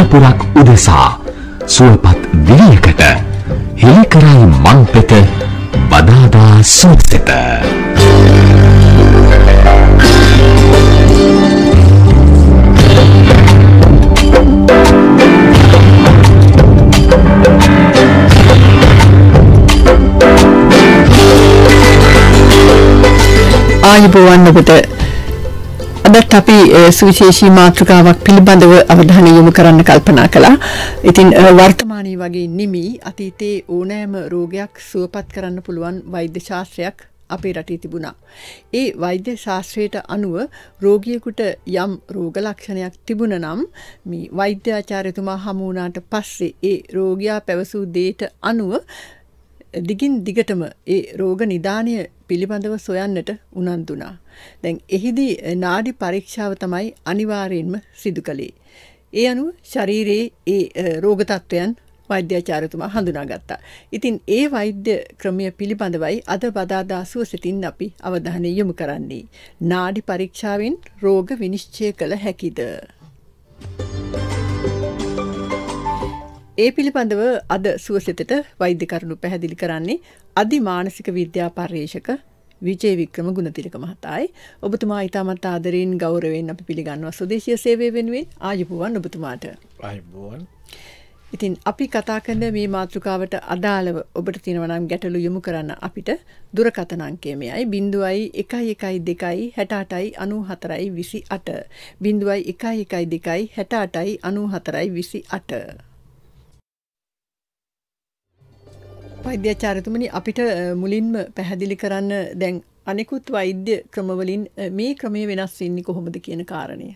පරපුරක් උදෙසා සුවපත් දිවියකට හෙළි කරයි මං පෙත බදාදා සුවසෙත ආයුබෝවන් ඔබට අදත් අපි සුවිශේෂී මාතෘකාවක් පිළිබඳව අවධානය යොමු කරන්න කල්පනා කළා. ඉතින් වර්තමානයේ වගේ නිමි අතීතයේ ඕනෑම රෝගයක් සුවපත් කරන්න පුළුවන් වෛද්‍ය ශාස්ත්‍රයක් අපේ රටේ තිබුණා. ඒ වෛද්‍ය ශාස්ත්‍රයට අනුව රෝගියෙකුට යම් රෝග ලක්ෂණයක් තිබුණ නම් මේ වෛද්‍යාචාර්යතුමා හමු වුණාට පස්සේ ඒ රෝගියා පැවසූ දේට අනුව දිගින් දිගටම ඒ රෝග නිදානය පිළිබඳව සොයන්නට උනන්දුනා. දැන් එහිදී නාඩි පරීක්ෂාව තමයි අනිවාර්යෙන්ම සිදු කළේ. ඒ අනුව ශරීරයේ ඒ රෝගතත්ත්වයන් වෛද්‍යාචාරතුමා හඳුනාගත්තා. ඉතින් ඒ වෛද්‍ය ක්‍රමය පිළිබඳවයි අද බදාදා සුවසතින් අපි අවධානය යොමු කරන්නේ. නාඩි පරීක්ෂාවෙන් රෝග විනිශ්චය කළ හැකිද? Thank you. ඒ පිළිබඳව අද සුවසෙතට වෛද්‍ය කරුණු පැහැදිලි කරන්නේ අධි මානසික විද්‍යා පර්යේෂක විජේ වික්‍රම ගුණතිලක මහතායි. ඔබතුමා ඉතාමත් ආදරයෙන් ගෞරවයෙන් අපි පිළිගන්නවා සුදේශීය සේවය වෙනුවෙන් ආයුබෝවන් ඔබතුමාට. ආයුබෝවන්. ඉතින් අපි කතා කරන මේ මාතෘකාවට අදාළව ඔබට තියෙනවා නම් ගැටලු යොමු කරන්න අපිට දුරකථන අංකය මෙයයි 0.112 68 94 28 0.112 68 94 28 වෛද්‍යචාරතුමනි අපිට මුලින්ම පැහැදිලි කරන්න දැන් අනෙකුත් වෛද්‍ය ක්‍රමවලින් මේ ක්‍රමය වෙනස් වෙන්නේ කොහොමද කියන කාරණය.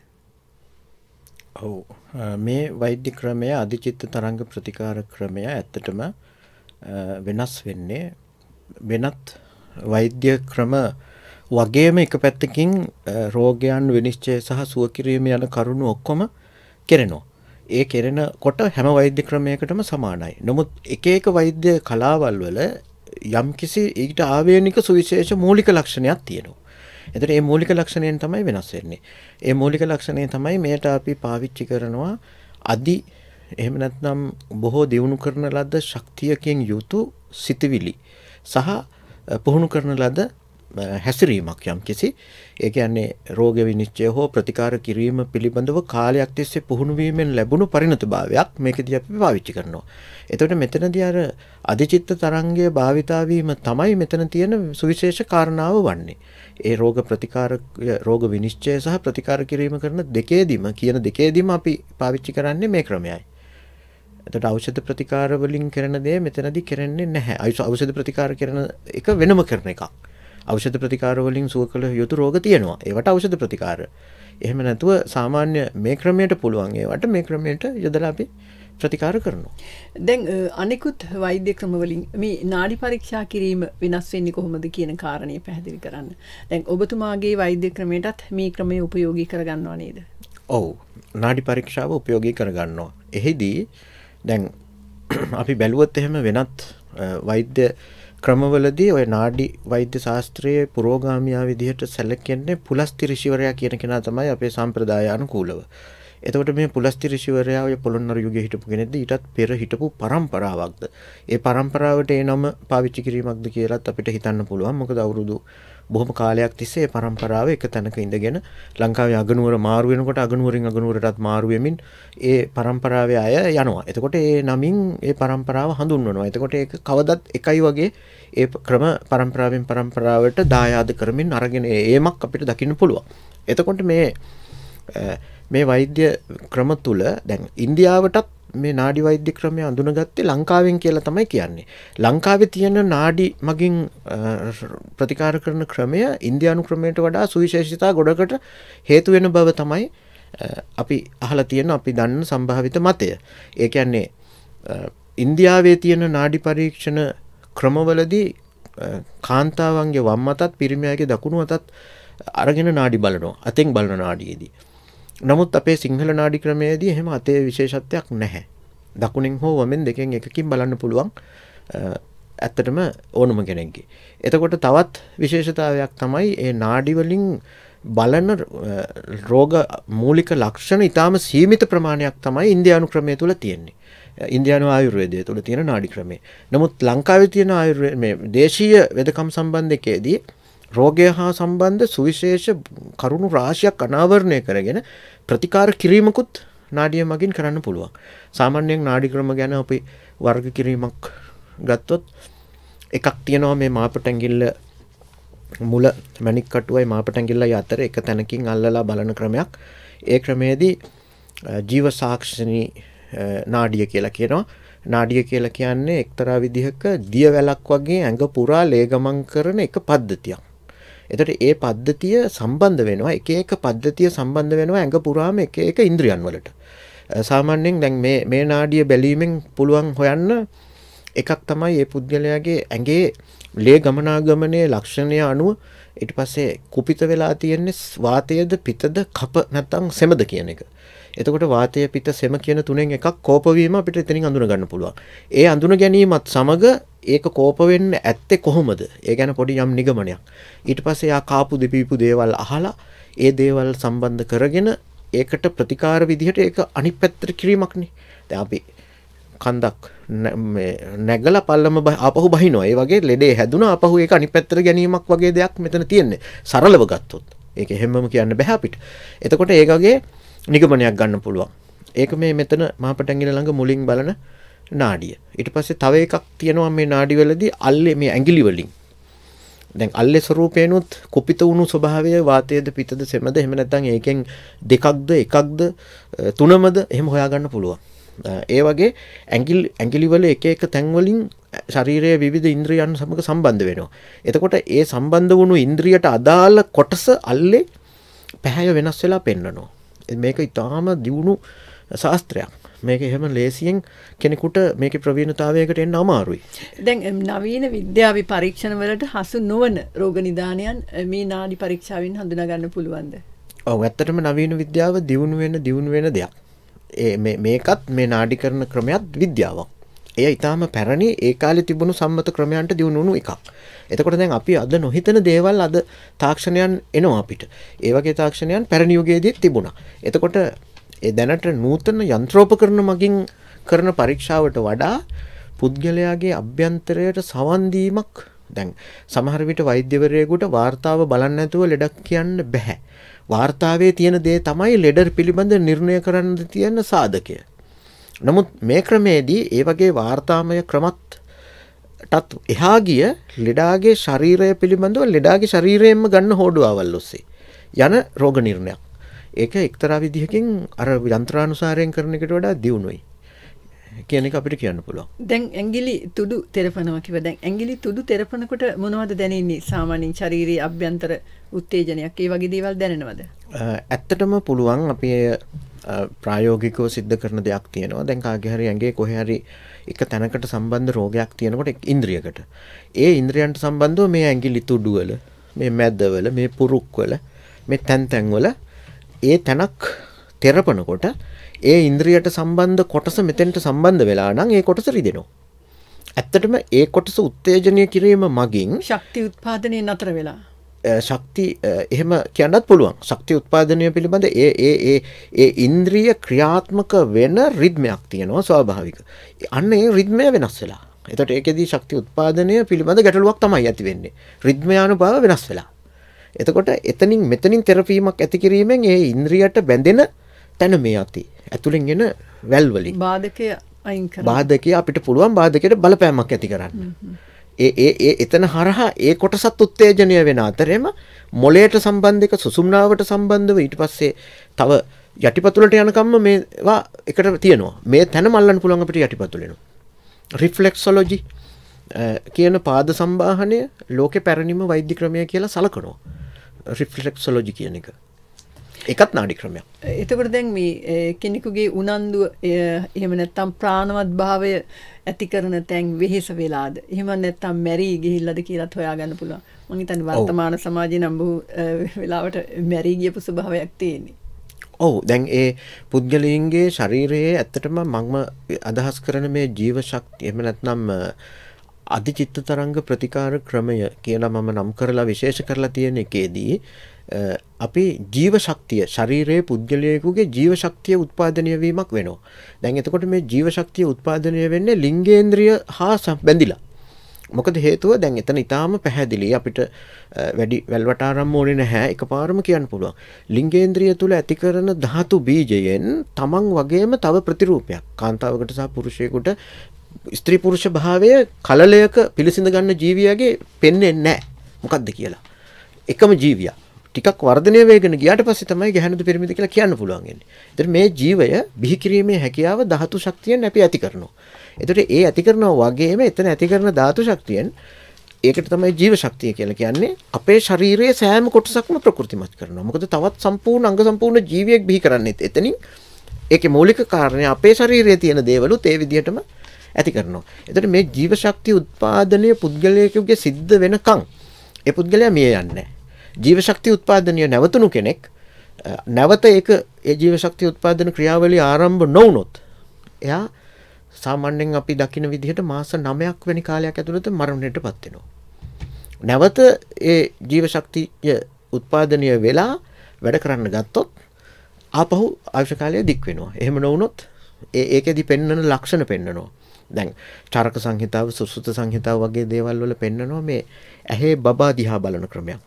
ඔව් මේ වෛද්‍ය ක්‍රමය අධිචිත්ත තරංග ප්‍රතිකාර ක්‍රමය ඇත්තටම වෙනස් වෙන්නේ වෙනත් වෛද්‍ය ක්‍රම වගේම එක පැත්තකින් රෝගයන් විනිශ්චය සහ සුව කිරීම යන කරුණු ඔක්කොම කෙරෙනවා. ඒ කෙරෙන කොට හැම වෛද්‍ය ක්‍රමයකටම සමානයි. නමුත් එක එක වෛද්‍ය කලාවල් වල යම්කිසි ඊට ආවේනික සුවිශේෂ මූලික ලක්ෂණයක් තියෙනවා. එතකොට මේ මූලික ලක්ෂණයෙන් තමයි වෙනස් වෙන්නේ. මේ මූලික ලක්ෂණය තමයි මෙයට අපි පාවිච්චි කරනවා අදි එහෙම නැත්නම් බොහෝ දියුණු කරන ලද ශක්තියකින් යුතු සිතවිලි සහ පුහුණු කරන ලද හැසිරීමක් යම් කිසි ඒ කියන්නේ රෝග විනිශ්චය හෝ ප්‍රතිකාර කිරීම පිළිබඳව කාලයක් තිස්සේ පුහුණු වීමෙන් ලැබුණු පරිණතභාවයක් මේකදී අපි පාවිච්චි කරනවා. එතකොට මෙතනදී අර අධිචිත්ත තරංගය භාවිතා වීම තමයි මෙතන තියෙන සුවිශේෂ කාරණාව වන්නේ. ඒ රෝග ප්‍රතිකාර රෝග විනිශ්චය සහ ප්‍රතිකාර කිරීම කරන දෙකේදීම කියන දෙකේදීම අපි පාවිච්චි කරන්නේ මේ ක්‍රමයයි. එතට අවෂධ ප්‍රතිකාර වලින් කරන දේ මෙතනදී කරන්නේ නැහැ. අයිස අවෂධ ප්‍රතිකාර කරන එක වෙනම කරන එකක්. අවෂධ ප්‍රතිකාරවලින් සුව කළ යුතු රෝග තියෙනවා ඒවට අවෂධ ප්‍රතිකාර එහෙම නැතුව සාමාන්‍ය මේ ක්‍රමයට පුළුවන්ගේවට මේ ක්‍රමයට යොදලා අපි ප්‍රතිකාර කරනවා. දැන් අනෙකුත් වෛද්‍ය ක්‍රමවලින් මේ නාඩි පරීක්ෂා කිරීම වෙනස් වෙන්නේ කොහොමද කියන කාරණය පැහැදිලි කරන්න. දැන් ඔබතුමාගේ වෛද්‍ය ක්‍රමයටත් මේ ක්‍රමය උපයෝගී කරගන්නවා නේද? ඔව්. නාඩි පරීක්ෂාව උපයෝගී කරගන්නවා. එෙහිදී දැන් අපි බැලුවොත් එහෙම වෙනත් වෛද්‍ය ක්‍රමවලදී ඔය නාඩි වෛද්‍ය ශාස්ත්‍රයේ පුරෝගාමියා විදිහට සැලකෙන්නේ පුලස්තිරිශිවරයා කියන කෙනා තමයි අපේ සම්ප්‍රදායානුකූලව. එතකොට මේ පුලස්තිරිශිවරයා ඔය පොළොන්නරු යුගයේ හිටපු කෙනෙක්ද ඊටත් පෙර හිටපු පරම්පරාවක්ද. ඒ පරම්පරාවට ඒ නම පාවිච්චි කිරීමක්ද කියලාත් අපිට හිතන්න පුළුවන්. මොකද අවුරුදු බොහොම කාලයක් තිස්සේ පරම්පරාව එක තැනක ඉඳගෙන ලංකාවේ අගනුවර මාරු වෙනකොට අගනුවරින් අගනුවරටත් මාරු වෙමින් ඒ පරම්පරාවේ අය යනවා. එතකොට ඒ නමින් ඒ පරම්පරාව හඳුන්වනවා. එතකොට ඒක කවදත් එකයි වගේ ඒ ක්‍රම පරම්පරාවෙන් පරම්පරාවට දායාද කරමින් අරගෙන ඒමක් අපිට දකින්න පුළුවන්. එතකොට මේ මේ වෛද්‍ය ක්‍රම තුල දැන් ඉන්දියාවටත් මේ නාඩි වෛද්‍ය ක්‍රමය අඳුනගත්තේ ලංකාවෙන් කියලා තමයි කියන්නේ. ලංකාවේ තියෙන නාඩි මගින් ප්‍රතිකාර කරන ක්‍රමය ඉන්දියානු ක්‍රමයට වඩා සුවිශේෂිතා ගොඩකට හේතු වෙන බව තමයි අපි අහලා තියෙන අපි දන්න සම්භාවිත මතය. ඒ කියන්නේ ඉන්දියාවේ තියෙන නාඩි පරීක්ෂණ ක්‍රමවලදී කාන්තාවන්ගේ වම් අතත් පිරිමියගේ දකුණු අතත් අරගෙන නාඩි බලනවා. අතෙන් බලන නාඩියේදී නමුත් අපේ සිංහල නාඩි ක්‍රමයේදී එහෙම අතේ විශේෂත්වයක් නැහැ. දකුණින් හෝ වමෙන් දෙකෙන් එකකින් බලන්න පුළුවන් ඇත්තටම ඕනම කෙනෙක්ගේ. එතකොට තවත් විශේෂතාවයක් තමයි ඒ නාඩිවලින් බලන රෝග මූලික ලක්ෂණ ඉතාම සීමිත ප්‍රමාණයක් තමයි ඉන්දයානු ක්‍රමය තුළ තියෙන්නේ. ඉන්දයානු ආයුර්වේදය තුළ තියෙන නාඩි ක්‍රමේ. නමුත් ලංකාවේ තියෙන ආයුර්වේ දේශීය වෙදකම් සම්බන්ධකයේදී රෝගය හා සම්බන්ධ සුවිශේෂ කරුණු රාශියක් අනාවරණය කරගෙන ප්‍රතිකාර කිරීමකුත් නාඩිය මගින් කරන්න පුළුවන්. සාමාන්‍යයෙන් නාඩික්‍රම ගැන අපි වර්ග කිරීමක් ගත්තොත් එකක් තියෙනවා මේ මාපටැගිල්ල මුල මැනික්කටුවයි මාපටැගිල්ල අතර එක තැනකින් අල්ලලා බලන ක්‍රමයක් ඒ ක්‍රමේදී ජීව සාක්ෂණී නාඩිය කියලා කියනවා නාඩිය කියලා කියන්නේ එක්තරා විදිහක දිය වැලක් වගේ ඇඟ පුරා ලේගමන් කරන එක පද්ධතියක් එතට ඒ පද්ධතිය සම්බන්ධ වෙනවා එක එක පද්ධතිය සම්බන්ධ වෙනවා ඇඟ පුරාම එක එක ඉන්ද්‍රියන් වලට සාමාන්‍යෙන් දැන් මේ නාඩිය බැලීමෙන් පුළුවන් හොයන්න එකක් තමයි ඒ පුද්ගලයාගේ ඇගේ ලේ ගමනාගමනය ලක්ෂණය අනුව ඊට පස්සේ කුපිත වෙලා තියෙන්නේ වාතයේද පිතද කප නැත්නම් සෙමද කියන එක. එතකොට වාතය පිත සෙම කියන තුනෙන් එකක් කෝපවීම අපිට එතනින් අඳුන ගන්න පුළුවන්. ඒ අඳුන ගැනීමත් සමග ඒක කෝප වෙන්න ඇත්තේ කොහොමද? ඒ ගැන පොඩි යම් නිගමනයක්. ඊට පස්සේ යා කාපු දෙපීපු දේවල් අහලා ඒ දේවල් සම්බන්ධ කරගෙන ඒකට ප්‍රතිකාර විදිහට ඒක අනිත් පැත්තට කිරීමක්නේ. දැන් අපි කන්දක් නැගල පල්ලම අපහු බහිනවා ඒ වගේ ලෙඩේ හැදුන අපහු ඒ අනි පැත්තර ගැනීමක් වගේ දෙයක් මෙතන තියෙන්නේ සරලව ගත්තොත් ඒක හෙමම කියන්න බැහැපිට එතකොට ඒකගේ නිගමනයක් ගන්න පුළුවන් ඒක මේ මෙතන මාපටැගිල ළඟ මුලින් බලන නාඩිය ඉට පස්සේ තව එකක් තියෙනවා මේ නාඩිවලදී අල්ලේ මේ ඇගිලිවලින් දැන් අල්ලෙ ස්වරූපයනුත් කුපිත වුණු ස්වභාවය වාතයද පිතද සෙමද එහෙම නැත්නම් ඒකෙන් දෙකක්ද එකක්ද තුනමද එහෙම හොයාගන්න පුළුවන් ඒ වගේ ඇගිල් ඇගිලිවල එක එක තැන්වලින් ශරීරය විධ ඉන්ද්‍රියන් සමඟ සම්බන්ධ වෙනවා. එතකොට ඒ සම්බන්ධ වුණු ඉන්ද්‍රියට අදාළ කොටස අල්ලේ පැහැය වෙනස් වෙලා පෙන්න්නනවා. මේක ඉතාම දියුණු ශාස්ත්‍රයක්. මේක එහෙම ලේසියෙන් කෙනෙකුට මේක ප්‍රවීණතාවයකට එන්න අමාරුයි. දැන් නවීන විද්‍යාවි පරීක්ෂණවලට හසු නොවන රෝග නිධානයන් මේ නාඩි පරීක්ෂාවෙන් හඳුනාගන්න පුළුවන්ද? ඔව් ඇත්තටම නවීන විද්‍යාව දියුණු වෙන දියුණු වෙන දෙයක්. මේකත් මේ නාඩි කරන ක්‍රමයක් විද්‍යාවක්. එය ඉතාම පැරණි ඒකාලෙ තිබුණු සම්මත ක්‍රමයන්ට දියුණුණු එකක්. එතකොට දැන් අපි අද නොහිතන දේවල් අද තාක්ෂණයන් එනවා අපිට. ඒ වගේ තාක්ෂණයන් පැරණි යුගයේදී තිබුණා. එතකොට ඒ දැනට නූතන යන්ත්‍රෝපකරණ මගින් කරන පරීක්ෂාවට වඩා පුද්ගලයාගේ අභ්‍යන්තරයට සවන් දීමක් දැන් සමහර විට වෛද්‍යවරයෙකුට වාර්තාව බලන්න නැතුව ලෙඩක් කියන්න බෑ. වාර්තාවේ තියෙන දේ තමයි ලෙඩර් පිළිබඳ නිර්ණය කරන්න තියෙන සාධකය. නමුත් මේ ක්‍රමේදී ඒ වගේ වාර්තාමය ක්‍රමත් ටත් එහා ගිය ලෙඩාගේ ශරීරය පිළිබඳව ලෙඩාගේ ශරීරයෙන්ම ගන්න හෝඩුවවල් ඔස්සේ යන රෝග නිර්ණයක්. ඒක එක්තරා විදිහකින් අර විදන්ත්‍රානුසාරයෙන් කරන එකට වඩා දියුණුවයි. කියන එක අපිට කියන්න පුළුවන් දැන් ඇගිලි තුඩු තෙරපනව කිව දැන් ඇගිලි තුඩු තෙරපනකොට මොනවද දැනෙන්නේ සාමාන්‍යයෙන් ශාරීරික අභ්‍යන්තර උත්තේජනයක් ඒ වගේ දේවල් දැනෙනවද ඇත්තටම පුළුවන් අපි ප්‍රායෝගිකව සිද්ධ කරන දෙයක් තියෙනවා දැන් කාගේ හරි ඇඟේ කොහේ හරි එක තැනකට සම්බන්ධ රෝගයක් තියෙනකොට ඉන්ද්‍රියකට ඒ ඉන්ද්‍රියන්ට සම්බන්ධව මේ ඇඟිලි තුඩුවල මේ මැද්දවල මේ පුරුක්වල මේ තැන් තැන්වල ඒ තැනක් තෙරපනකොට ඒ ඉන්ද්‍රියට සම්බන්ධ කොටස මෙතෙන්ට සම්බන්ධ වෙලා නම් ඒ කොටස රිදෙනවා. ඇත්තටම ඒ කොටස උත්තේජනය කිරීම මගින් ශක්ති උත්පාදනය නතර වෙලා ශක්ති එහෙම කියන්නත් පුළුවන් ශක්ති උත්පාදනය පිළිබඳ ඒ ඒ ඒ ඒ ඉන්ද්‍රිය ක්‍රියාත්මක වෙන රිද්මයක් තියෙනවා ස්වාභාවික. අන්න ඒ රිද්මය වෙනස් වෙලා. එතට ඒකෙදී ශක්ති උත්පාදනය පිළිබඳ ගැටලුවක් තමයි ඇති වෙන්නේ. රිද්මයානුභාව වෙනස් වෙලා. එතකොට එතනින් මෙතනින් තෙරපීමක් ඇති කිරීමෙන් ඒ ඉන්ද්‍රියට බැඳෙන තැන මේ අති ඇතුළෙන් එන වැල්වලින් බාධකය බාධකය අපිට පුළුවන් බාධකයට බලපෑමක් ඇති කරන්න. ඒ එතන හරහා ඒ කොටසත් උත්තේජනය වෙන අතරෙම මොලේට සම්බන්ධක සුසුම්නාවට සම්බන්ධව ඊට පස්සේ තව යටිපතුලට යනකම්ම මේවා එකට තියනවා මේ තැන මල්ලන්න පුළන් අපිට යටිපතුලෙන. රිෆ්ලෙක්සොලොජි කියන පාද සම්බාහනය ලෝකෙ පැරණිම වෛද්‍ය ක්‍රමය කියලා සලකනවා. රිෆ්ලෙක්සොලොජි කියන එක එකත් නාඩි ක්‍රමයක්. එතකොට දැන් මේ කෙනෙකුගේ උනන්දුව එහෙම නැත්තම් ප්‍රාණවත් භාවය ඇති කරන තැන් වෙහෙස වෙලාද. එහෙම නැත්තම් මැරී ගිහිල්ලාද කියලාත් හොයාගන්න පුළුවන්. මම හිතන්නේ වර්තමාන සමාජේ නම් බොහෝ වෙලාවට මැරී ගියපු ස්වභාවයක් තියෙන්නේ. ඔව් දැන් ඒ පුද්ගලයන්ගේ ශරීරයේ ඇත්තටම මම අදහස් කරන මේ ජීව ශක්තිය එහෙම නැත්නම් අධිචිත්ත තරංග ප්‍රතිකාර ක්‍රමය කියලා මම නම් කරලා විශේෂ කරලා තියෙන එකේදී අපි ජීව ශක්තිය ශරීරයේ පුද්ගලයෙකුගේ ජීව ශක්තිය උත්පාදනය වීමක් වෙනවා. දැන් එතකොට මේ ජීව ශක්තිය උත්පාදනය වෙන්නේ ලිංගේන්ද්‍රිය හා සම්බන්ධිලා. මොකද හේතුව දැන් එතන ඉතාම පැහැදිලි අපිට වැඩි වැල්වටාරම් ඕනේ නැහැ එකපාරම කියන්න පුළුවන්. ලිංගේන්ද්‍රිය තුල ඇති කරන ධාතු බීජයෙන් තමන් වගේම තව ප්‍රතිරූපයක් කාන්තාවකට සහ පුරුෂයෙකුට ස්ත්‍රී පුරුෂ භාවය කලලයක පිළිසිඳ ගන්න ජීවියාගේ පෙන්වෙන්නේ නැහැ. මොකද්ද කියලා. එකම ජීවියා ටිකක් වර්ධනය වේගෙන ගියාට පස්සේ තමයි ගැහැණුදු පිරමිද කියලා කියන්න පුළුවන් වෙන්නේ. ඒතර මේ ජීවය බිහි කිරීමේ හැකියාව ධාතු ශක්තියෙන් අපි ඇති කරනවා. ඒතර ඒ ඇති කරනා වගේම එතන ඇති කරන ධාතු ශක්තියෙන් ඒකට තමයි ජීව ශක්තිය කියලා කියන්නේ. අපේ ශරීරයේ සෑම කොටසක්ම ප්‍රකෘතිමත් කරනවා. මොකද තවත් සම්පූර්ණ අංග සම්පූර්ණ ජීවියෙක් බිහි කරන්නෙත් එතනින් ඒකේ මූලික කාරණේ අපේ ශරීරයේ තියෙන දේවලුත් ඒ විදිහටම ඇති කරනවා. ඒතර මේ ජීව ශක්තිය උත්පාදනය පුද්ගලයෙකුගේ සිද්ධ වෙනකන් ඒ පුද්ගලයා මිය යන්නේ ජීවශක්තිය උත්පාදනය නැවතුණු කෙනෙක් නැවත ඒක ඒ ජීවශක්තිය උත්පාදන ක්‍රියාවලිය ආරම්භ නොවුනොත් එයා සාමාන්‍යයෙන් අපි දකින විදිහට මාස 9ක් වෙනි කාලයක් ඇතුළත මරණයට පත් වෙනවා. නැවත ඒ ජීවශක්තිය උත්පාදනය වෙලා වැඩ කරන්න ගත්තොත් ආපහු ආයුෂ කාලය දික් වෙනවා. එහෙම නොවුනොත් ඒ ඒකෙදි පෙන්වන ලක්ෂණ පෙන්වනවා. දැන් චරක සංහිතාව සුසුත සංහිතාව වගේ දේවල් වල පෙන්වනවා මේ ඇහි බබා දිහා බලන ක්‍රමයක්.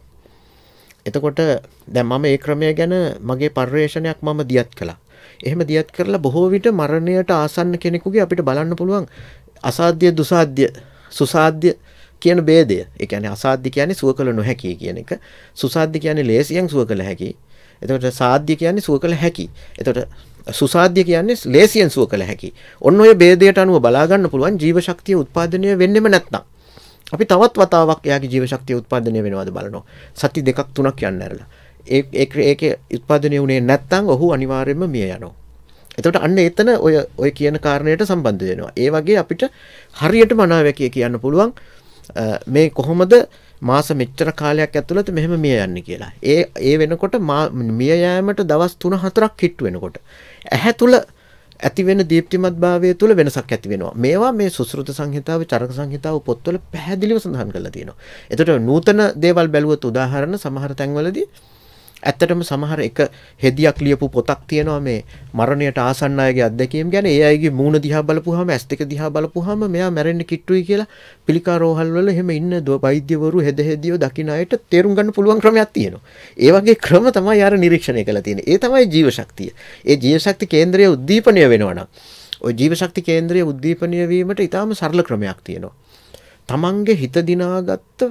එතකොට දැන් මම ඒ ක්‍රමය ගැන මගේ පර්යේෂණයක් මම දියත් කළා. එහෙම දියත් කරලා බොහෝ විට මරණයට ආසන්න කෙනෙකුගේ අපිට බලන්න පුළුවන් අසාධ්‍ය දුසාධ්‍ය සුසාධ්‍ය කියන ભેදය. ඒ කියන්නේ අසාධ්‍ය කියන්නේ සුව කළ නොහැකි කියන එක. සුසාධ්‍ය කියන්නේ ලේසියෙන් සුව කළ හැකි. එතකොට සාධ්‍ය කියන්නේ සුව කළ හැකි. එතකොට සුසාධ්‍ය කියන්නේ ලේසියෙන් සුව කළ හැකි. ඔන්න ඔය ભેදයට අනුව බලා ගන්න පුළුවන් ජීව ශක්තිය උත්පාදනය වෙන්නෙම නැත්නම්. අපි තවත් වතාවක් එයාගේ ජීව ශක්තිය උත්පාදනය වෙනවද බලනවා. සති දෙකක් තුනක් යන්න ඇරලා. ඒ ඒකේ උත්පාදනය වුණේ නැත්නම් ඔහු අනිවාර්යයෙන්ම මිය යනවා. එතකොට අන්න එතන ඔය ඔය කියන කාරණයට සම්බන්ධ වෙනවා. ඒ වගේ අපිට හරියටම අනාවැකිය කියන්න පුළුවන් මේ කොහොමද මාස මෙච්චර කාලයක් ඇතුළත මෙහෙම මිය යන්න කියලා. ඒ ඒ වෙනකොට මිය යෑමට දවස් 3-4ක් හිට වෙනකොට ඇහැ තුල ඇතිවෙන දීප්තිමත් භාවය තුළ වෙනසක් ඇතිවෙනවා මේවා මේ සුස්ෘත සංහිතාව චරක සංහිතාව පොත්වල පැහැදිලිව සඳහන් කළ තියෙනවා එතට නූතන දේවල් බැලුවත් උදාහරණ සමහර තැන්වලදී ඇත්තටම සමහර එක හෙදියක් ලියපු පොතක් තියෙනවා මේ මරණයට ආසන්න අයගේ අත්දැකීම් ගැන ඒ අයගේ මූණ දිහා බලපුවාම ඇස් දෙක දිහා බලපුවාම මෙයා මැරෙන්න කිට්ටුයි කියලා පිළිකා රෝහල් වල එහෙම ඉන්න වෛද්‍යවරු හෙද හෙදියෝ දකින්න අයට තේරුම් ගන්න පුළුවන් ක්‍රමයක් තියෙනවා. ඒ වගේ ක්‍රම තමයි අර නිරීක්ෂණය කරලා තියෙන්නේ. ඒ තමයි ජීව ශක්තිය. ඒ ජීව ශක්ති කේන්ද්‍රය උද්දීපනය වෙනවා නම් ඔය ජීව ශක්ති කේන්ද්‍රය උද්දීපනය වීමට ඊටාම සරල ක්‍රමයක් තියෙනවා. තමන්ගේ හිත දිනාගත්තු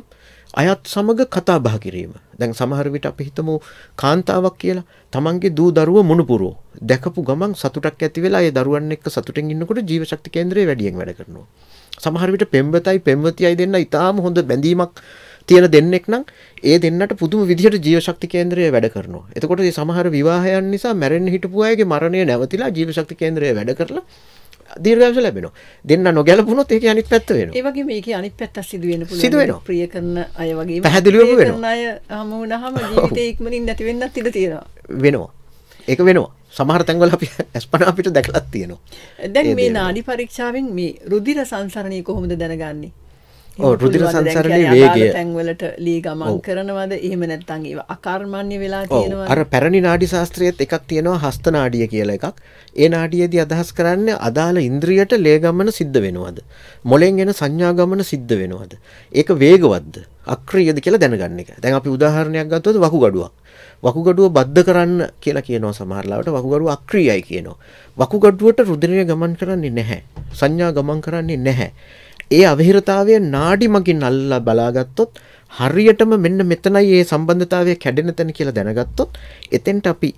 අයත් සමග කතා බහ කිරීම. දැන් සමහර විට අපි හිතමු කාන්තාවක් කියලා තමන්ගේ දූ දරුව මුණුපුරෝ දැකපු ගමන් සතුටක් ඇති වෙලා ඒ දරුවන් එක්ක සතුටින් ඉන්නකොට ජීව ශක්ති කේන්ද්‍රය වැඩියෙන් වැඩ කරනවා. සමහර විට පෙම්වතයි පෙම්වතියයි දෙන්න ඊටාම හොඳ බැඳීමක් තියෙන දෙන්නෙක් නම් ඒ දෙන්නට පුදුම විදිහට ජීව ශක්ති කේන්ද්‍රය වැඩ කරනවා. එතකොට මේ සමහර විවාහයන් නිසා මැරෙන්න හිටපු අයගේ මරණය නැවතිලා ජීව ශක්ති කේන්ද්‍රය වැඩ කරලා දීර්ඝායුෂ ලැබෙනවා. දෙන්න නොගැලපුණොත් ඒක අනිත් පැත්ත වෙනවා. ඒ වගේම මේකේ අනිත් පැත්ත සිදු වෙන පුළුවන්. සිදු වෙනවා. ප්‍රිය කරන අය වගේම පැහැදිලිවම වෙනවා. කරන අය හමු වුණාම ජීවිතේ ඉක්මනින් නැති වෙන්නත් ඉඩ තියෙනවා. වෙනවා. ඒක වෙනවා. සමහර තැන්වල අපි අස්පනා අපිට දැකලා තියෙනවා. දැන් මේ නාඩි පරීක්ෂාවෙන් මේ රුධිර සංසරණය කොහොමද දැනගන්නේ? රුදිර සංසරණය වේගේ තැන්වලට ලී ගමන් කරනවද එහෙම නැත්තන් ඒ අකර්මණ්‍ය වෙලා තියෙනවා අර පැරණි නාඩි ශාස්ත්‍රයේත් එකක් තියෙනවා හස්ත නාඩිය කියලා එකක් ඒ නාඩියේදී අදහස් කරන්නේ අදාළ ඉන්ද්‍රියට ලේ ගමන සිද්ධ වෙනවද මොලෙන් එන සංඥා ගමන සිද්ධ වෙනවද ඒක වේගවත්ද අක්‍රීයද කියලා දැනගන්න එක දැන් අපි උදාහරණයක් ගත්තොත් වකුගඩුවක් වකුගඩුව බද්ධ කරන්න කියලා කියනවා සමහරලාවට වකුගඩුව අක්‍රීයයි කියනවා වකුගඩුවට රුධිරය ගමන් කරන්නේ නැහැ සංඥා ගමන් කරන්නේ නැහැ ඒ අවහිරතාවය නාඩි මගින් අල්ලා බලාගත්තොත් හරියටම මෙන්න මෙතනයි ඒ සම්බන්ධතාවය කැඩෙන තැන කියලා දැනගත්තොත් එතෙන්ට අපි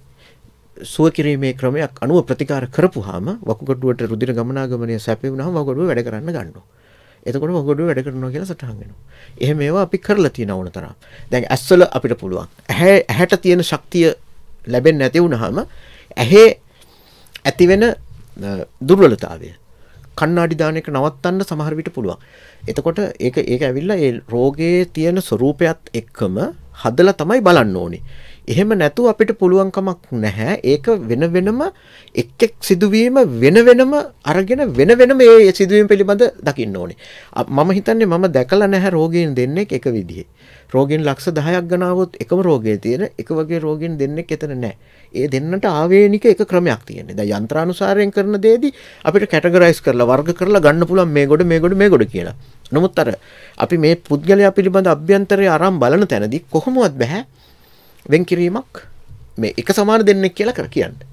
සුව කිරීමේ ක්‍රමයක් අනුව ප්‍රතිකාර කරපු හාම වකුගඩුවට රුදිර ගමනාගමනය සැපිවුණහම වකුගඩුව වැඩ කරන්න ගන්නවා. එතකොට මොකඩුව වැඩ කරනවා කියලා සටහන් වෙනවා. එහෙම ඒවා අපි කරලා තියෙන ඕන තරම්. දැන් ඇස්වල අපිට පුළුවන්. ඇහැට තියෙන ශක්තිය ලැබෙන්නේ නැති වුනහම ඇහි ඇති වෙන දුර්වලතාවය කන්නාඩි දාන එක නවත්තන්න සමහර විට පුළුවන්. එතකොට ඒක ඒක ඇවිල්ලා ඒ රෝගයේ තියෙන ස්වરૂපයත් එක්කම හදලා තමයි බලන්න ඕනේ. එහෙම නැතුව අපිට පුළුවන්කමක් නැහැ. ඒක වෙන වෙනම එක් එක් සිදුවීම වෙන වෙනම අරගෙන වෙන වෙනම ඒ සිදුවීම් පිළිබඳ දකින්න ඕනේ. මම හිතන්නේ මම දැකලා නැහැ රෝගීන් දෙන්නේ එක විදිහේ. රෝගෙන් ලක්ෂ 10ක් ගණාවොත් එකම රෝගයේ තියෙන එක වගේ රෝගෙන් දෙන්නෙක් එතන නැහැ. ඒ දෙන්නට ආවේනික එක ක්‍රමයක් තියෙන්නේ. දැන් යන්ත්‍රානුසාරයෙන් කරන දේදී අපිට කැටගරයිස් කරලා වර්ග කරලා ගන්න පුළුවන් මේ ගොඩ මේ ගොඩ මේ ගොඩ කියලා. නමුත් අර අපි මේ පුද්ගලයා පිළිබඳ අභ්‍යන්තරයේ අරන් බලන තැනදී කොහොමවත් බෑ වෙන් කිරීමක් මේ එක සමාන දෙන්නෙක් කියලා කර කියන්නේ.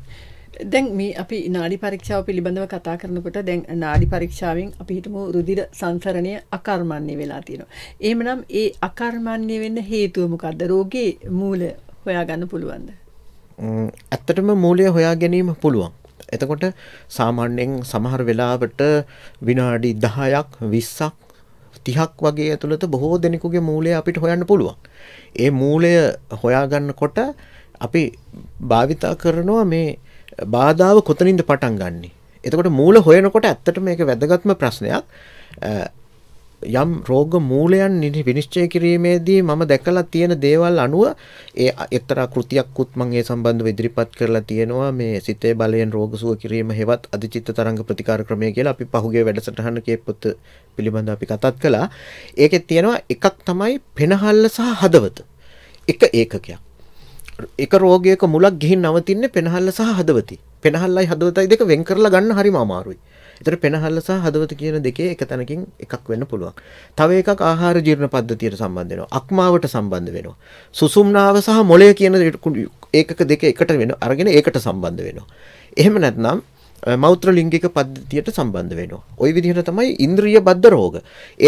දැන් මේ අපි නාඩි පරීක්ෂාව පිළිබඳව කතා කරනකොට දැන් නාඩි පරීක්ෂාවෙන් අපි හිතමු රුධිර සංසරණය අකර්මණ්‍ය වෙලා තියෙනවා. එහෙමනම් ඒ අකර්මණ්‍ය වෙන්න හේතුව මොකද්ද? රෝගේ මූල හොයාගන්න පුළුවන්ද? ඇත්තටම මූලය හොයා ගැනීම පුළුවන්. එතකොට සාමාන්‍යයෙන් සමහර වෙලාවට විනාඩි 10ක් 20ක් 30ක් වගේ ඇතුළත බොහෝ දෙනෙකුගේ මූලය අපිට හොයන්න පුළුවන්. ඒ මූලය හොයාගන්නකොට අපි භාවිතා කරනවා මේ බාධාව කොතනින්ද පටන් ගන්නේ. එතකොට මූල හොයනකොට ඇත්තට මේක වැදගත්ම ප්‍රශ්නයක් යම් රෝග මූලයන් නිදි විනිශ්චය කිරීමේදී මම දැකලා තියෙන දේවල් අනුව ඒ එක්තරා කෘතියක්කුත් මම ඒ සම්බන්ධව ඉදිරිපත් කරලා තියෙනවා මේ සිතේ බලයෙන් රෝග සුව කිරීම හෙවත් අධිචිත්ත තරංග ප්‍රතිකාර ක්‍රමය කියලා අපි පහුගිය වැඩසටහන කීපොත් පිළිබඳව අපි කතාත් කළා. ඒකෙත් තියෙනවා එකක් තමයි පෙනහල්ල සහ හදවත. එක ඒකකයක්. එක රෝගයක මුලක් ගිහින් නවතින්නේ පෙනහල්ල සහ හදවතී. පෙනහල්ලයි හදවතයි දෙක වෙන් කරලා ගන්න හරිම අමාරුයි. ඒතර පෙනහල්ල සහ හදවත කියන දෙකේ එක තැනකින් එකක් වෙන්න පුළුවන්. තව එකක් ආහාර ජීර්ණ පද්ධතියට සම්බන්ධ වෙනවා. අක්මාවට සම්බන්ධ වෙනවා. සුසුම්නාව සහ මොළය කියන ඒකක දෙක එකට වෙන අරගෙන ඒකට සම්බන්ධ වෙනවා. එහෙම නැත්නම් මෞත්‍ර ලිංගික පද්ධතියට සම්බන්ධ වෙනවා. ওই විදිහට තමයි ඉන්ද්‍රිය බද්ධ රෝග.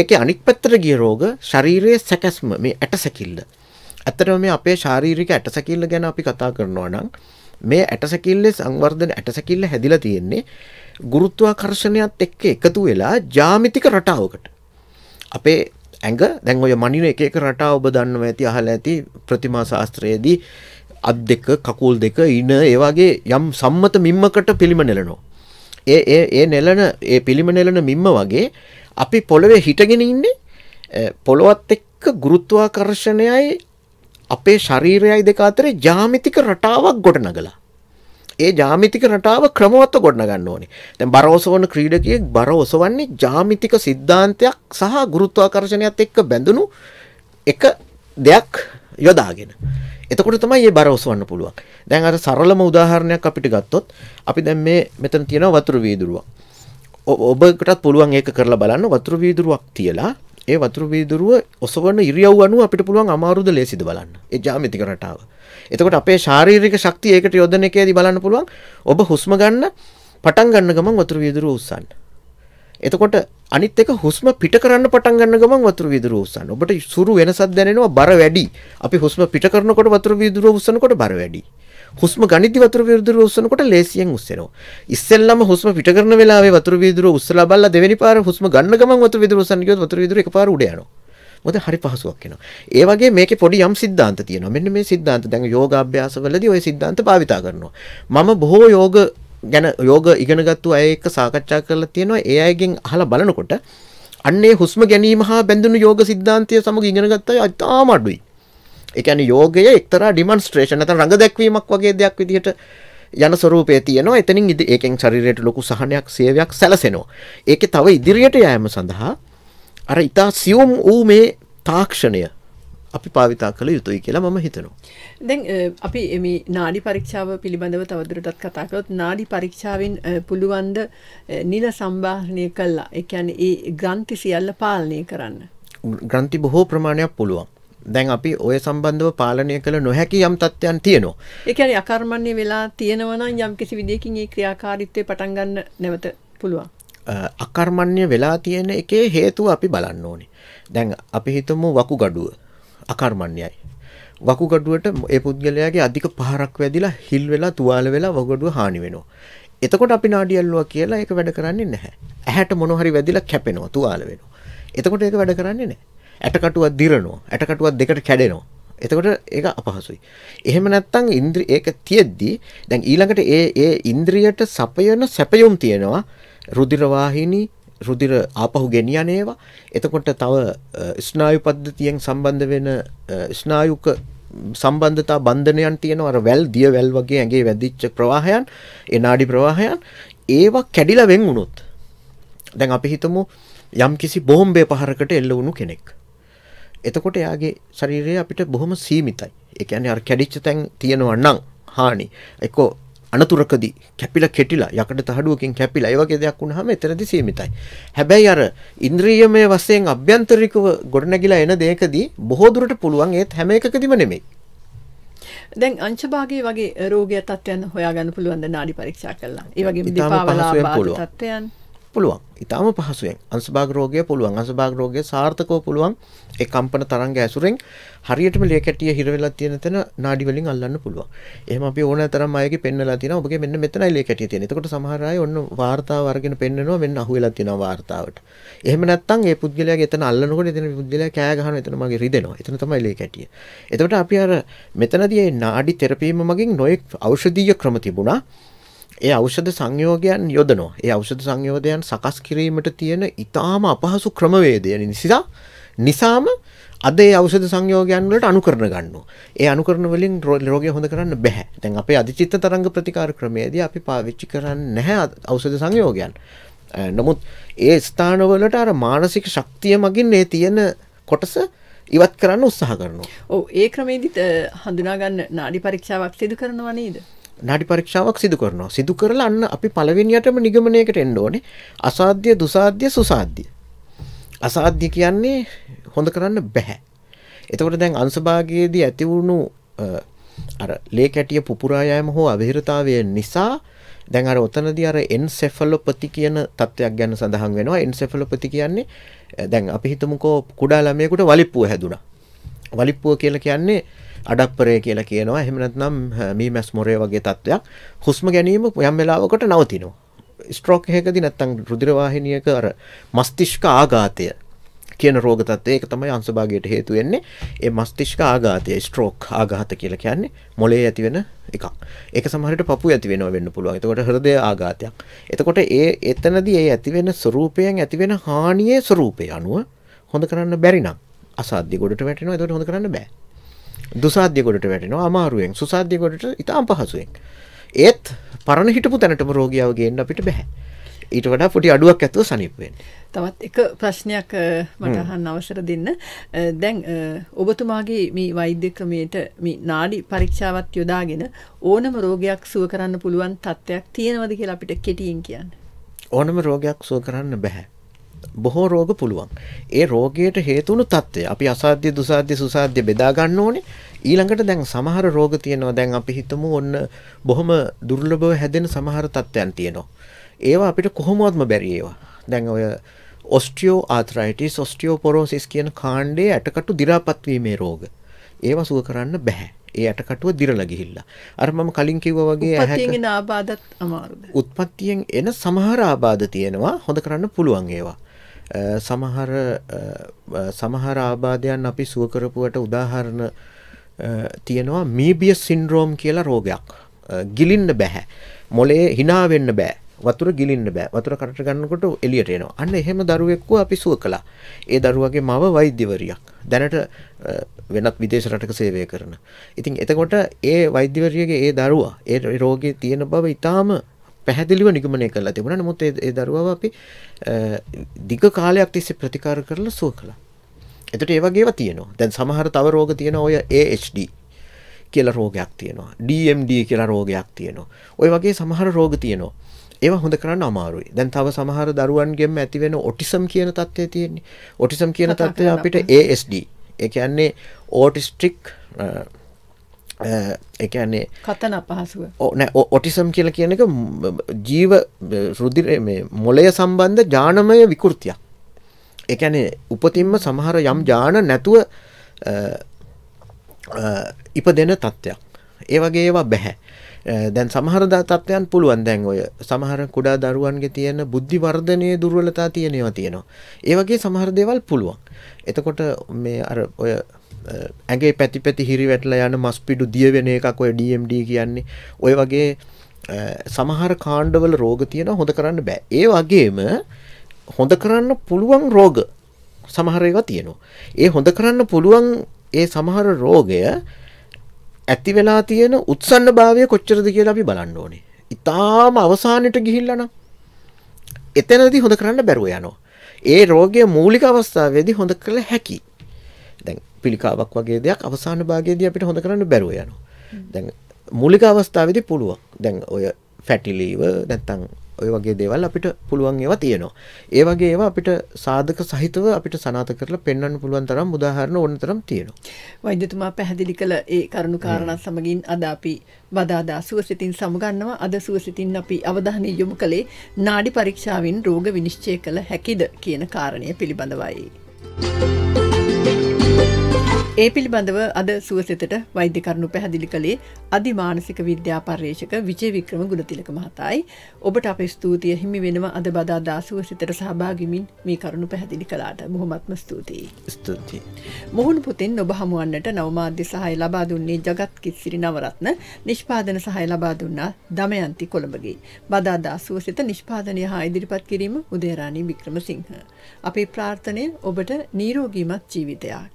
ඒකේ අනික් පැත්තට ගිය රෝග ශරීරයේ සැකැස්ම මේ ඇටසැකිල්ල. ඇත්තටම මේ අපේ ශාරීරික ඇටසැකිල්ල ගැන අපි කතා කරනවා නම් මේ ඇටසැකිල්ලේ සංවර්ධන ඇටසැකිල්ල හැදිලා තියෙන්නේ ගුරුත්වාකර්ෂණයත් එක්ක එකතු වෙලා ජාමිතික රටාවකට. අපේ ඇඟ දැන් ඔය මනින එක එක රටාව ඔබ දන්නව ඇති අහලා ඇති ප්‍රතිමා ශාස්ත්‍රයේදී අත් දෙක කකුල් දෙක ඉන ඒ වගේ යම් සම්මත මිම්මකට පිළිම නෙලනවා. ඒ ඒ ඒ නෙලන ඒ පිළිම නෙලන මිම්ම වගේ අපි පොළවේ හිටගෙන ඉන්නේ පොළොවත් එක්ක ගුරුත්වාකර්ෂණයයි අපේ ශරීරයයි දෙක අතරේ ජාමිතික රටාවක් ගොඩනගලා. ඒ ජාමිතික රටාව ක්‍රමවත්ව ගොඩනගන්න ඕනේ. දැන් බර ඔසවන ක්‍රීඩකයෙක් බර ඔසවන්නේ ජාමිතික සිද්ධාන්තයක් සහ ගුරුත්වාකර්ෂණයත් එක්ක බැඳුණු එක දෙයක් යොදාගෙන. එතකොට තමයි මේ බර ඔසවන්න පුළුවන්. දැන් අර සරලම උදාහරණයක් අපිට ගත්තොත් අපි දැන් මේ මෙතන තියෙන වතුර වීදුරුවක්. ඔබටත් පුළුවන් ඒක කරලා බලන්න වතුර වීදුරුවක් තියලා ඒ වතුරු වීදුරුව ඔසවන ඉරියව් අනුව අපිට පුළුවන් අමාරුද ලේසිද බලන්න ඒ ජාමිතික රටාව. එතකොට අපේ ශාරීරික ශක්තිය ඒකට යොදන එකේදී බලන්න පුළුවන් ඔබ හුස්ම ගන්න පටන් ගන්න ගමන් වතුරු වීදුරුව උස්සන්න. එතකොට අනිත් එක හුස්ම පිට කරන්න පටන් ගන්න ගමන් වතුරු වීදුරුව උස්සන්න. ඔබට සුරු වෙනසක් දැනෙනවා බර වැඩි. අපි හුස්ම පිට කරනකොට වතුරු වීදුරුව උස්සනකොට බර වැඩි. හුස්ම ගනිති වතුර විදුරුව උස්සනකොට ලේසියෙන් උස්සනවා. ඉස්සෙල්ලම හුස්ම පිට කරන වෙලාවේ වතුර විදුරුව උස්සලා බලලා දෙවෙනි පාර හුස්ම ගන්න ගමන් වතුර විදුරුව උස්සන්න ගියොත් වතුර විදුරුව එකපාර උඩ යනවා. මොකද හරි පහසුවක් වෙනවා. ඒ වගේ මේකේ පොඩි යම් સિદ્ધාන්ත තියෙනවා. මෙන්න මේ સિદ્ધාන්ත දැන් යෝගාභ්‍යාසවලදී ওই સિદ્ધාන්ත භාවිතා කරනවා. මම බොහෝ යෝග ගැන යෝග ඉගෙනගත්තු අය එක්ක සාකච්ඡා කරලා තියෙනවා. ඒ අයගෙන් අහලා බලනකොට අන්නේ හුස්ම ගැනීම හා බැඳුණු යෝග સિદ્ધාන්තය සමග ඉගෙනගත්ත අය අතාම අඩුයි. එකන යෝගය එක්තර ඩිමන්ස්ට්‍රේෂන ඇත රඟ දැක්වීමක් වගේ දෙයක් විදිහට යන ස්වරූපය තියෙනවා එතනින් ඉදි ඒකෙන් ශරීරයට ලොකු සහනයක් සේවයක් සැලසෙනවා ඒක තව ඉදිරියට යෑම සඳහා අර ඉතා සියුම් වූ මේ තාක්ෂණය අපි පාවිතා කළ යුතුයි කියලා මම හිතනවා. දැන් අපි එමි නාඩි පරීක්ෂාව පිළිබඳව තවදුරටත් කතා කළොත් නාඩි පරීක්ෂාවෙන් පුළුවන් ද නිල සම්භාෂණය කළා. ඒ කියන්නේ ඒ ග්‍රන්ථි සියල්ල පාලනය කරන්න. ග්‍රන්ථි බොහෝ ප්‍රමාණයක් පුළුවන්. දැන් අපි ඔය සම්බන්ධව පාලනය කළ නොහැකි යම් තත්ත්වයන් තියෙනවා. ඒ කියන්නේ අකර්මණ්‍ය වෙලා තියෙනවා නම් යම් කිසි විදියකින් ඒ ක්‍රියාකාරීත්වය පටන් ගන්න නැවත පුළුවන්. අකර්මණ්‍ය වෙලා තියෙන එකේ හේතුව අපි බලන්න ඕනේ. දැන් අපි හිතමු වකුගඩුව අකර්මණ්‍යයි. වකුගඩුවට ඒ පුද්ගලයාගේ අධික පහරක් වැදිලා හිල් වෙලා තුවාල වෙලා වකුගඩුව හානි වෙනවා. එතකොට අපි නාඩි ඇල්ලුවා කියලා ඒක වැඩ කරන්නේ නැහැ. ඇහැට මොන හරි වැදිලා කැපෙනවා තුවාල වෙනවා. එතකොට ඒක වැඩ කරන්නේ නැහැ. ඇටකටුවක් දිරනවා ඇටකටුවක් දෙකට කැඩෙනවා එතකොට ඒක අපහසුයි. එහෙම නැත්තම් ඉන්ද්‍ර ඒක තියෙද්දි දැන් ඊළඟට ඒ ඒ ඉන්ද්‍රියට සපයන සැපයුම් තියෙනවා. රුධිර වාහිනී රුධිර ආපහු ගෙනියන ඒවා. එතකොට තව ස්නායු පද්ධතියෙන් සම්බන්ධ වෙන ස්නායුක සම්බන්ධතා බන්ධනයන් තියෙනවා. අර වැල් දිය වැල් වගේ ඇඟේ වැදිච්ච ප්‍රවාහයන්, ඒ නාඩි ප්‍රවාහයන් ඒවා කැඩිලා වෙන් වුණොත්. දැන් අපි හිතමු යම්කිසි බෝම්බේ පහරකට එල්ල වුණු කෙනෙක්. එතකොට එයාගේ ශරීරය අපිට බොහොම සීමිතයි. ඒ කියන්නේ අර කැඩිච්ච තැන් තියෙනවා නම් හානි. ඒකෝ අනතුරකදී කැපිලා කෙටිලා යකඩ තහඩුවකින් කැපිලා ඒ වගේ දෙයක් වුණාම එතනදි සීමිතයි. හැබැයි අර ඉන්ද්‍රියමය වශයෙන් අභ්‍යන්තරිකව ගොඩනැගිලා එන දෙයකදී බොහෝ දුරට පුළුවන් ඒත් හැම එකකදීම නෙමෙයි. දැන් අංශභාගයේ වගේ රෝගය තත්ත්වයන් හොයාගන්න පුළුවන් ද නාඩි පරීක්ෂා කළා. ඒ වගේම දීපාවලා තත්ත්වයන් පුළුවන්. ඊටාම පහසුවෙන් අංශභාග රෝගය පුළුවන්. අංශභාග රෝගය සාර්ථකව පුළුවන් ඒ කම්පන තරංග ඇසුරෙන් හරියටම ලේ කැටිය හිර වෙලා තියෙන තැන නාඩි වලින් අල්ලන්න පුළුවන්. එහෙම අපි ඕන තරම් අයගේ පෙන්වලා තියෙනවා. ඔබගේ මෙන්න මෙතනයි ලේ කැටිය තියෙන්නේ. එතකොට සමහර අය ඔන්න වார்த்தාව අරගෙන පෙන්නනවා මෙන්න අහුවෙලා තියෙනවා වார்த்தාවට. එහෙම නැත්නම් ඒ පුද්ගලයාගේ එතන අල්ලනකොට එතන පුද්ගලයා කෑ ගහනවා එතන මගේ රිදෙනවා. එතන තමයි ලේ කැටිය. එතකොට අපි අර මෙතනදී ඒ නාඩි තෙරපීම මගින් නොයෙක් ඖෂධීය ක්‍රම තිබුණා. ඒ ඖෂධ සංයෝගයන් යොදනවා. ඒ ඖෂධ සංයෝගයන් සකස් කිරීමට තියෙන ඊටාම අපහසු ක්‍රමවේදය නිසා නිසාම අද ඒ ඖෂධ සංයෝගයන් වලට අනුකරණ ගන්නවා. ඒ අනුකරණ වලින් රෝගය හොඳ කරන්න බෑ. දැන් අපේ අධිචිත්ත තරංග ප්‍රතිකාර ක්‍රමයේදී අපි පාවිච්චි කරන්නේ නැහැ ඖෂධ සංයෝගයන්. නමුත් ඒ ස්ථානවලට අර මානසික ශක්තිය මගින් ඒ තියෙන කොටස ඉවත් කරන්න උත්සාහ කරනවා. ඔව් ඒ ක්‍රමේදීත් හඳුනා ගන්න නාඩි පරීක්ෂාවක් සිදු කරනවා නේද? නාඩි පරීක්ෂාවක් සිදු කරනවා. සිදු කරලා අන්න අපි පළවෙනියටම නිගමනයකට එන්න ඕනේ. අසාධ්‍ය, දුසාධ්‍ය, සුසාධ්‍ය. අසාධ්‍ය කියන්නේ හොඳ කරන්න බෑ. එතකොට දැන් අංශභාගයේදී ඇති වුණු අර ලේ කැටිය පුපුරා යෑම හෝ අවහිරතාවය නිසා දැන් අර ඔතනදී අර එන්සෙෆලොපති කියන තත්වයක් ගැන සඳහන් වෙනවා. එන්සෙෆලොපති කියන්නේ දැන් අපි හිතමුකෝ කුඩා ළමයෙකුට වලිප්පුව හැදුනා. වලිප්පුව කියලා කියන්නේ අඩප්පරය කියලා කියනවා එහෙම නැත්නම් මී මැස් මොරේ වගේ තත්ත්වයක් හුස්ම ගැනීම යම් වෙලාවකට නවතිනවා ස්ට්‍රෝක් එකකදී නැත්නම් රුධිර වාහිනියක අර මස්තිෂ්ක ආඝාතය කියන රෝග තත්ත්වය ඒක තමයි අංශභාගයට හේතු වෙන්නේ ඒ මස්තිෂ්ක ආඝාතය ස්ට්‍රෝක් ආඝාත කියලා කියන්නේ මොළයේ ඇතිවෙන එකක් ඒක සමහරට පපුව ඇති වෙනවා වෙන්න පුළුවන් එතකොට හෘදය ආඝාතයක් එතකොට ඒ එතනදී ඒ ඇතිවෙන ස්වરૂපයෙන් ඇතිවෙන හානියේ ස්වરૂපය අනුව හොඳ කරන්න බැරි නම් අසාධ්‍ය ගොඩට වැටෙනවා එතකොට හොඳ කරන්න බෑ දුසාධ්‍යකොඩට වැටෙනවා අමාරුවෙන් සුසාධ්‍යකොඩට ඉතා අපහසුවෙන් ඒත් පරණ හිටපු තැනටම රෝගියාව ගේන්න අපිට බැහැ ඊට වඩා පොටි අඩුවක් ඇතුව සනිපුවෙන් තවත් එක ප්‍රශ්නයක් මටහන් අවසර දෙන්න දැන් ඔබතුමාගේ මේ වෛද්‍ය ක්‍රමයට මේ නාඩි පරීක්ෂාවත් යොදාගෙන ඕනම රෝගයක් සුව කරන්න පුළුවන් තත්ත්වයක් තියෙනවද කියලා අපිට කෙටියෙන් කියන්න ඕනම රෝගයක් සුව කරන්න බැහැ බොහෝ රෝග පුළුවන්. ඒ රෝගයට හේතුණු තත්ත්වය අපි අසාධ්‍ය දුසාධ්‍ය සුසාධ්‍ය බෙදා ගන්න ඕනේ. ඊළඟට දැන් සමහර රෝග තියෙනවා. දැන් අපි හිතමු ඔන්න බොහොම දුර්ලභව හැදෙන සමහර තත්ත්වයන් තියෙනවා. ඒවා අපිට කොහොමවත්ම බැරි ඒවා. දැන් ඔය ඔස්ටියෝ ආතරයිටිස් ඔස්ටියෝපොරෝසිස් කියන කාණ්ඩයේ ඇටකටු දිරාපත් වීමේ රෝග. ඒවා සුව කරන්න බෑ. ඒ ඇටකටුව දිරල ගිහිල්ලා. අර මම කලින් කිව්වා වගේ ඇහැට ආබාධත් අමාරුද? උත්පත්තියෙන් එන සමහර ආබාධ තියෙනවා. හොඳ කරන්න පුළුවන් ඒවා. සමහර සමහර ආබාධයන් අපි සුවකරපුවට උදාහරණ තියෙනවා මීබියස් සින්ඩ්‍රෝම් කියලා රෝගයක් ගිලින්න බැහැ මොලේ හිනාවෙන්න බෑ වතුර ගිලින්න බෑ වතුර කට ගන්නකොට එලියට එනවා අන්න එහෙම දරුවෙක්ව අපි සුව කළා ඒ දරුවගේ මව වෛද්‍යවරියක් දැනට වෙනත් විදේශ රටක සේවය කරන ඉතින් එතකොට ඒ වෛද්‍යවරියගේ ඒ දරුවා ඒ රෝගය තියෙන බව ඉතාම පැහැදිලිව නිගමනය කරලා තිබුණා. නමුත් ඒ දරුවව අපි දිග කාලයක් තිස්සේ ප්‍රතිකාර කරලා සුව කළා. එතකොට ඒ වගේව තියෙනවා. දැන් සමහර තව රෝග තියෙනවා ඔය AHD කියලා රෝගයක් තියෙනවා. DMD කියලා රෝගයක් තියෙනවා. ওই වගේ සමහර රෝග තියෙනවා. ඒවා හොඳ කරන්න අමාරුයි. දැන් තව සමහර දරුවන්ගෙම ඇති වෙන ඔටිසම් කියන තත්ත්වය තියෙන්නේ. ඔටිසම් කියන තත්ත්වය අපිට ASD. ඒ කියන්නේ ඕටිස්ටික් එකන්නේ කතන අපහසුව ඕනෑ ඔටිසම් කියල කියන එක ජීව රුදිර මොලය සම්බන්ධ ජානමය විකෘතියක් එකනේ උපතින්ම සමහර යම් ජාන නැතුව ඉප දෙන තත්ත්වයක් ඒ වගේ ඒවා බැහැ දැන් සමහරදා තත්ත්වයන් පුළුවන් දැන් ඔය සමහර කුඩා දරුවන්ගේ තියෙන බුද්ධිවර්ධනය දුර්වලතා තියෙනවා තියෙනවා ඒවගේ සමහර දේවල් පුළුවන් එතකොට මේ අර ඔය ඇගේ පැති පැති හිරි වැටලා යන මස් පිඩු දිය වෙන එකක් ඔය DMD කියන්නේ ඔය වගේ සමහර කාණ්ඩවල රෝග තියෙන හොඳ කරන්න බෑ ඒ වගේම හොඳ කරන්න පුළුවන් රෝග සමහර ඒවා තියෙනවා ඒ හොඳ කරන්න පුළුවන් ඒ සමහර රෝගය ඇති වෙලා තියෙන උත්සන්න භාවය කොච්චරද කියලා අපි බලන්න ඕනේ. ඉතාම අවසානයට ගිහිල්ලා නම් එතනදී හොඳ කරන්න බැරුව යනවා. ඒ රෝගයේ මූලික අවස්ථාවේදී හොඳ කළ හැකි. පිළිකාවක් වගේ දෙයක් අවසාන භාගයේදී අපිට හොඳ කරන්න බැරුව යනවා. දැන් මූලික අවස්ථාවේදී පුළුවන්. දැන් ඔය ෆැටි ලීව නැත්තම් ඔය වගේ දේවල් අපිට පුළුවන් ඒවා තියෙනවා. ඒ වගේ ඒවා අපිට සාධක සහිතව අපිට සනාථ කරලා පෙන්වන්න පුළුවන් තරම් උදාහරණ ඕන තරම් තියෙනවා. වෛද්‍යතුමා පැහැදිලි කළ ඒ කරුණු කාරණා සමගින් අද අපි වදාදා සුවසිතින් සමුගන්නවා. අද සුවසිතින් අපි අවධානය යොමු කළේ නාඩි පරීක්ෂාවෙන් රෝග විනිශ්චය කළ හැකිද කියන කාරණය පිළිබඳවයි. Thank you. ඒ පිළිබඳව අද සුවසිතට වෛද්‍ය කරුණු පැහැදිලි කළේ අධිමානසික විද්‍යා පර්යේෂක විජය වික්‍රම ගුණතිලක මහතායි. ඔබට අප ස්තුතිය හිමි වෙනම අද බදාදා සුවසිතට සහභාගිමින් මේ කරුණු පැහැදිලි කළාට බොහොමත්ම ස්තුතියි. ස්තුතියි. මොහුන් පුතින් ඔබ හමුවන්නට නවමාධ්‍ය සහය ලබා දුන්නේ ජගත් කිත්සිරි නවරත්න, නිෂ්පාදන සහය ලබා දුන්නා දමයන්ති කොළඹගේ. බදාදා සුවසිත නිෂ්පාදනය හා ඉදිරිපත් කිරීම උදේරාණී වික්‍රමසිංහ. අපේ ප්‍රාර්ථනය ඔබට නිරෝගීමත් ජීවිතයක්